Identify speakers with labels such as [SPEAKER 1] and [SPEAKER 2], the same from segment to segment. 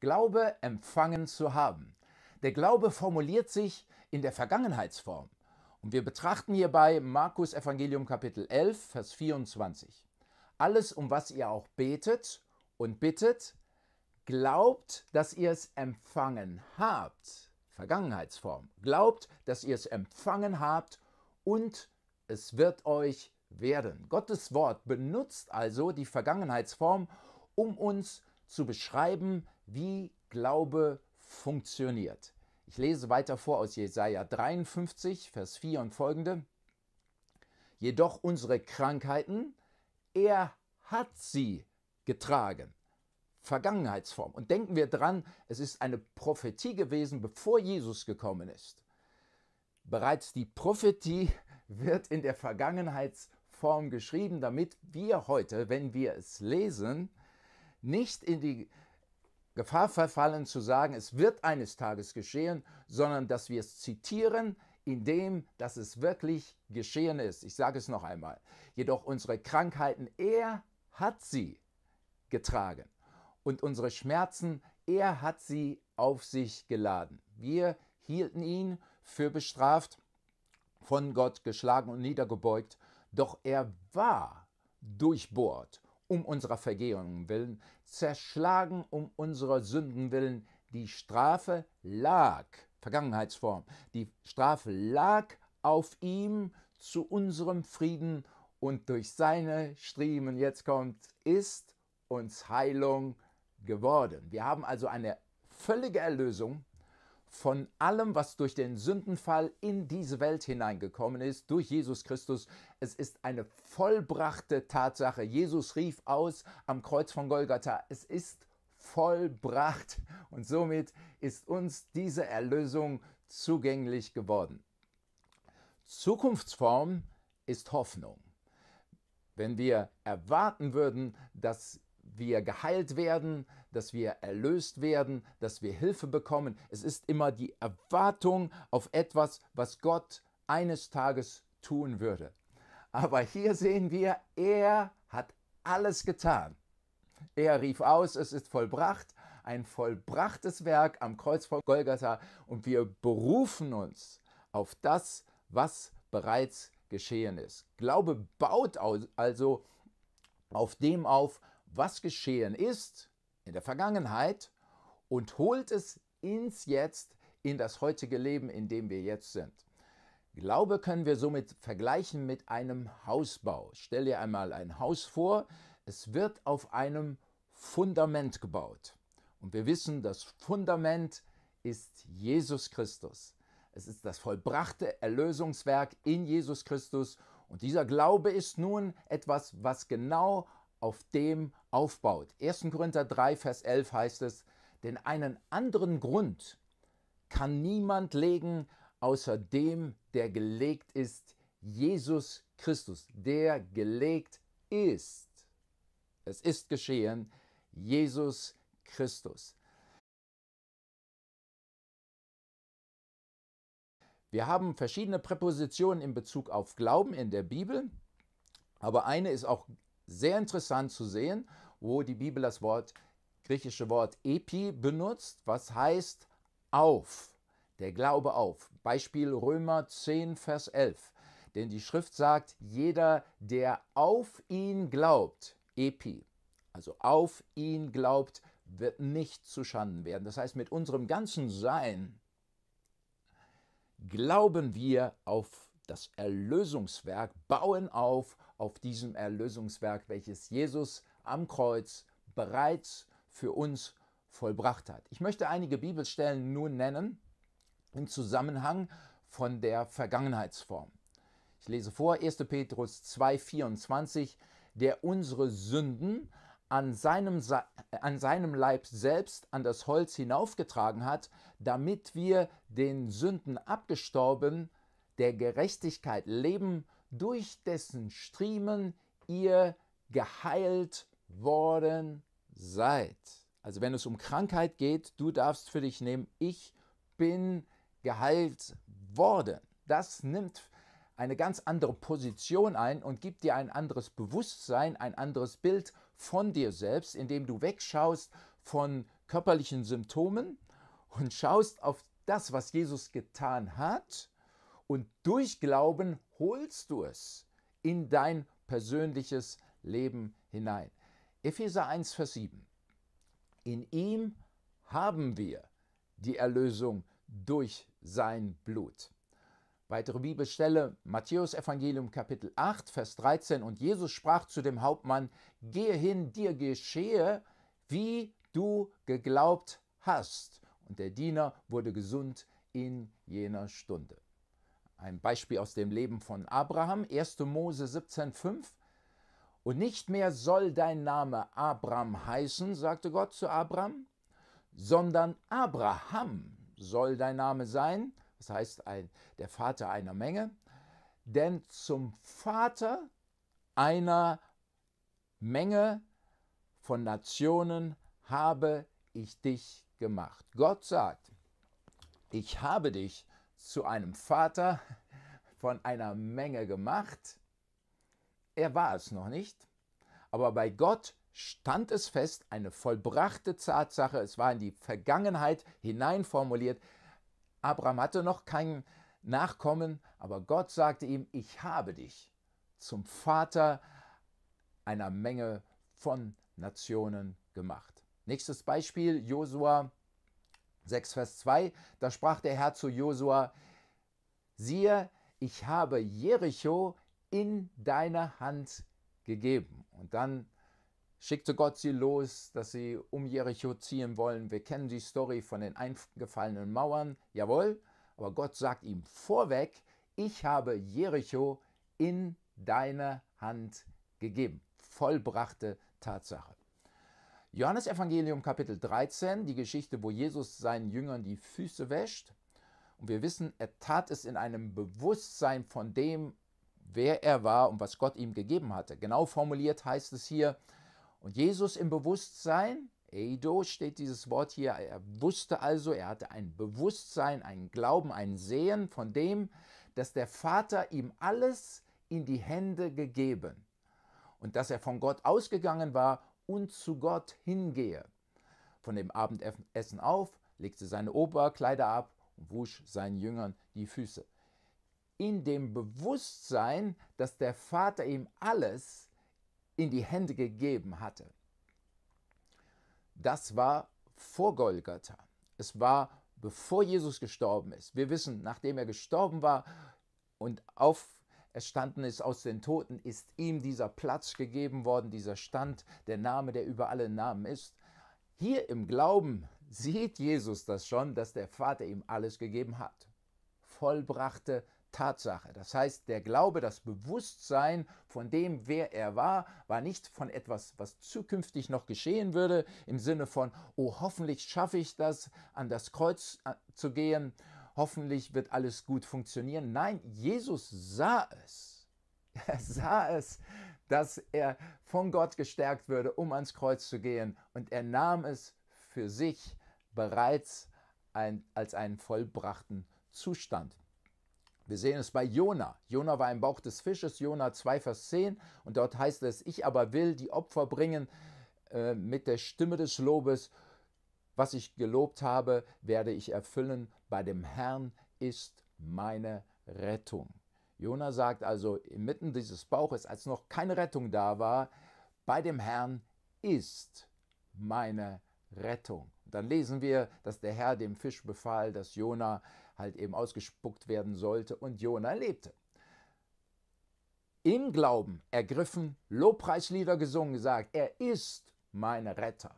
[SPEAKER 1] Glaube empfangen zu haben. Der Glaube formuliert sich in der Vergangenheitsform. Und wir betrachten hierbei Markus Evangelium Kapitel 11, Vers 24. Alles, um was ihr auch betet und bittet, glaubt, dass ihr es empfangen habt. Vergangenheitsform. Glaubt, dass ihr es empfangen habt und es wird euch werden. Gottes Wort benutzt also die Vergangenheitsform, um uns zu beschreiben, wie Glaube funktioniert. Ich lese weiter vor aus Jesaja 53, Vers 4 und folgende. Jedoch unsere Krankheiten, er hat sie getragen. Vergangenheitsform. Und denken wir dran, es ist eine Prophetie gewesen, bevor Jesus gekommen ist. Bereits die Prophetie wird in der Vergangenheitsform geschrieben, damit wir heute, wenn wir es lesen, nicht in die Gefahr verfallen zu sagen, es wird eines Tages geschehen, sondern dass wir es zitieren, indem dass es wirklich geschehen ist. Ich sage es noch einmal. Jedoch unsere Krankheiten, er hat sie getragen und unsere Schmerzen, er hat sie auf sich geladen. Wir hielten ihn für bestraft, von Gott geschlagen und niedergebeugt, doch er war durchbohrt um unserer Vergehung willen, zerschlagen um unserer Sünden willen. Die Strafe lag, Vergangenheitsform, die Strafe lag auf ihm zu unserem Frieden und durch seine Striemen, jetzt kommt, ist uns Heilung geworden. Wir haben also eine völlige Erlösung von allem, was durch den Sündenfall in diese Welt hineingekommen ist, durch Jesus Christus. Es ist eine vollbrachte Tatsache. Jesus rief aus am Kreuz von Golgatha, es ist vollbracht und somit ist uns diese Erlösung zugänglich geworden. Zukunftsform ist Hoffnung. Wenn wir erwarten würden, dass wir geheilt werden, dass wir erlöst werden, dass wir Hilfe bekommen. Es ist immer die Erwartung auf etwas, was Gott eines Tages tun würde. Aber hier sehen wir, er hat alles getan. Er rief aus, es ist vollbracht, ein vollbrachtes Werk am Kreuz von Golgatha und wir berufen uns auf das, was bereits geschehen ist. Glaube baut also auf dem auf, was geschehen ist in der Vergangenheit und holt es ins Jetzt, in das heutige Leben, in dem wir jetzt sind. Glaube können wir somit vergleichen mit einem Hausbau. Stell dir einmal ein Haus vor, es wird auf einem Fundament gebaut. Und wir wissen, das Fundament ist Jesus Christus. Es ist das vollbrachte Erlösungswerk in Jesus Christus. Und dieser Glaube ist nun etwas, was genau auf dem aufbaut. 1. Korinther 3, Vers 11 heißt es, denn einen anderen Grund kann niemand legen, außer dem, der gelegt ist, Jesus Christus, der gelegt ist. Es ist geschehen, Jesus Christus. Wir haben verschiedene Präpositionen in Bezug auf Glauben in der Bibel, aber eine ist auch sehr interessant zu sehen, wo die Bibel das Wort, griechische Wort epi benutzt, was heißt auf, der Glaube auf. Beispiel Römer 10, Vers 11. Denn die Schrift sagt, jeder, der auf ihn glaubt, epi, also auf ihn glaubt, wird nicht zuschanden werden. Das heißt, mit unserem ganzen Sein glauben wir auf das Erlösungswerk, bauen auf auf diesem Erlösungswerk, welches Jesus am Kreuz bereits für uns vollbracht hat. Ich möchte einige Bibelstellen nur nennen im Zusammenhang von der Vergangenheitsform. Ich lese vor 1. Petrus 2.24, der unsere Sünden an seinem, an seinem Leib selbst an das Holz hinaufgetragen hat, damit wir den Sünden abgestorben, der Gerechtigkeit leben durch dessen Striemen ihr geheilt worden seid. Also wenn es um Krankheit geht, du darfst für dich nehmen, ich bin geheilt worden. Das nimmt eine ganz andere Position ein und gibt dir ein anderes Bewusstsein, ein anderes Bild von dir selbst, indem du wegschaust von körperlichen Symptomen und schaust auf das, was Jesus getan hat und durch Glauben holst du es in dein persönliches Leben hinein. Epheser 1, Vers 7. In ihm haben wir die Erlösung durch sein Blut. Weitere Bibelstelle, Matthäus Evangelium Kapitel 8, Vers 13. Und Jesus sprach zu dem Hauptmann, gehe hin, dir geschehe, wie du geglaubt hast. Und der Diener wurde gesund in jener Stunde. Ein Beispiel aus dem Leben von Abraham, 1. Mose 17,5. Und nicht mehr soll dein Name Abraham heißen, sagte Gott zu Abraham, sondern Abraham soll dein Name sein, das heißt ein, der Vater einer Menge, denn zum Vater einer Menge von Nationen habe ich dich gemacht. Gott sagt, ich habe dich gemacht zu einem Vater von einer Menge gemacht. Er war es noch nicht, aber bei Gott stand es fest, eine vollbrachte Tatsache, es war in die Vergangenheit hineinformuliert. Abraham hatte noch kein Nachkommen, aber Gott sagte ihm, ich habe dich zum Vater einer Menge von Nationen gemacht. Nächstes Beispiel, Josua 6, Vers 2, da sprach der Herr zu Josua, siehe, ich habe Jericho in deine Hand gegeben. Und dann schickte Gott sie los, dass sie um Jericho ziehen wollen. Wir kennen die Story von den eingefallenen Mauern, jawohl, aber Gott sagt ihm vorweg, ich habe Jericho in deine Hand gegeben. Vollbrachte Tatsache. Johannes Evangelium Kapitel 13, die Geschichte, wo Jesus seinen Jüngern die Füße wäscht. Und wir wissen, er tat es in einem Bewusstsein von dem, wer er war und was Gott ihm gegeben hatte. Genau formuliert heißt es hier, und Jesus im Bewusstsein, Eido steht dieses Wort hier, er wusste also, er hatte ein Bewusstsein, einen Glauben, ein Sehen von dem, dass der Vater ihm alles in die Hände gegeben und dass er von Gott ausgegangen war und zu Gott hingehe. Von dem Abendessen auf legte seine Oberkleider ab und wusch seinen Jüngern die Füße. In dem Bewusstsein, dass der Vater ihm alles in die Hände gegeben hatte. Das war vor Golgatha. Es war bevor Jesus gestorben ist. Wir wissen, nachdem er gestorben war und auf erstanden ist aus den Toten, ist ihm dieser Platz gegeben worden, dieser Stand, der Name, der über alle Namen ist. Hier im Glauben sieht Jesus das schon, dass der Vater ihm alles gegeben hat. Vollbrachte Tatsache. Das heißt, der Glaube, das Bewusstsein von dem, wer er war, war nicht von etwas, was zukünftig noch geschehen würde, im Sinne von, oh, hoffentlich schaffe ich das, an das Kreuz äh, zu gehen hoffentlich wird alles gut funktionieren. Nein, Jesus sah es. Er sah es, dass er von Gott gestärkt würde, um ans Kreuz zu gehen. Und er nahm es für sich bereits ein, als einen vollbrachten Zustand. Wir sehen es bei Jona. Jona war im Bauch des Fisches, Jona 2, Vers 10. Und dort heißt es, ich aber will die Opfer bringen äh, mit der Stimme des Lobes was ich gelobt habe, werde ich erfüllen. Bei dem Herrn ist meine Rettung. Jona sagt also, inmitten dieses Bauches, als noch keine Rettung da war, bei dem Herrn ist meine Rettung. dann lesen wir, dass der Herr dem Fisch befahl, dass Jona halt eben ausgespuckt werden sollte und Jona lebte. Im Glauben ergriffen, Lobpreislieder gesungen, gesagt, er ist mein Retter.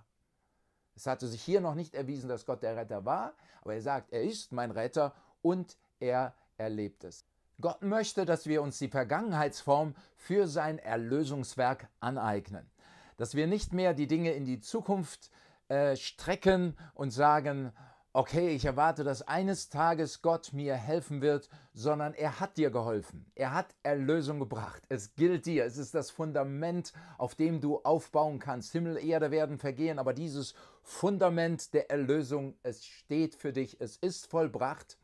[SPEAKER 1] Es hatte sich hier noch nicht erwiesen, dass Gott der Retter war, aber er sagt, er ist mein Retter und er erlebt es. Gott möchte, dass wir uns die Vergangenheitsform für sein Erlösungswerk aneignen, dass wir nicht mehr die Dinge in die Zukunft äh, strecken und sagen, okay, ich erwarte, dass eines Tages Gott mir helfen wird, sondern er hat dir geholfen. Er hat Erlösung gebracht. Es gilt dir. Es ist das Fundament, auf dem du aufbauen kannst. Himmel, Erde werden vergehen, aber dieses Fundament der Erlösung, es steht für dich. Es ist vollbracht.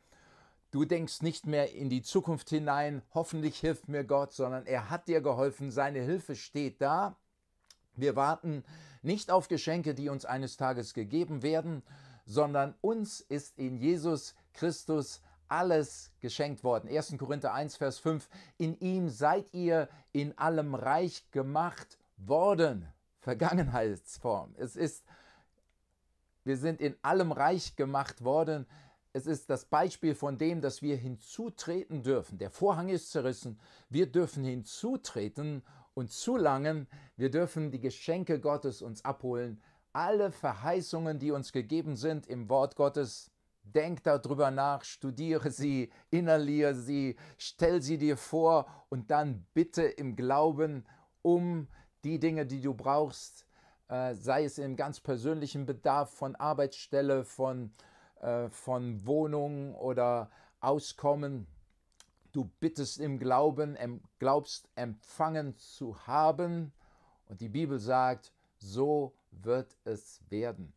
[SPEAKER 1] Du denkst nicht mehr in die Zukunft hinein, hoffentlich hilft mir Gott, sondern er hat dir geholfen, seine Hilfe steht da. Wir warten nicht auf Geschenke, die uns eines Tages gegeben werden, sondern uns ist in Jesus Christus alles geschenkt worden. 1. Korinther 1, Vers 5. In ihm seid ihr in allem reich gemacht worden. Vergangenheitsform. Es ist, wir sind in allem reich gemacht worden. Es ist das Beispiel von dem, dass wir hinzutreten dürfen. Der Vorhang ist zerrissen. Wir dürfen hinzutreten und zulangen. Wir dürfen die Geschenke Gottes uns abholen alle Verheißungen, die uns gegeben sind im Wort Gottes, denk darüber nach, studiere sie, innerliere sie, stell sie dir vor und dann bitte im Glauben um die Dinge, die du brauchst, äh, sei es im ganz persönlichen Bedarf von Arbeitsstelle, von, äh, von Wohnung oder Auskommen. Du bittest im Glauben, glaubst empfangen zu haben. Und die Bibel sagt, so wird es werden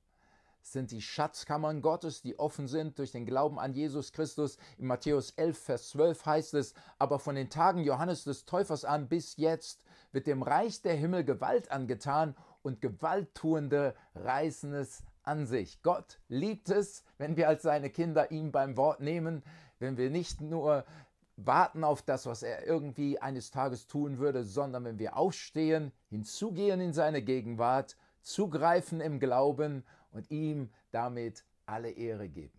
[SPEAKER 1] sind die Schatzkammern Gottes, die offen sind durch den Glauben an Jesus Christus. In Matthäus 11, Vers 12 heißt es, aber von den Tagen Johannes des Täufers an bis jetzt wird dem Reich der Himmel Gewalt angetan und Gewalttuende reißen es an sich. Gott liebt es, wenn wir als seine Kinder ihm beim Wort nehmen, wenn wir nicht nur warten auf das, was er irgendwie eines Tages tun würde, sondern wenn wir aufstehen, hinzugehen in seine Gegenwart, zugreifen im Glauben und ihm damit alle Ehre geben.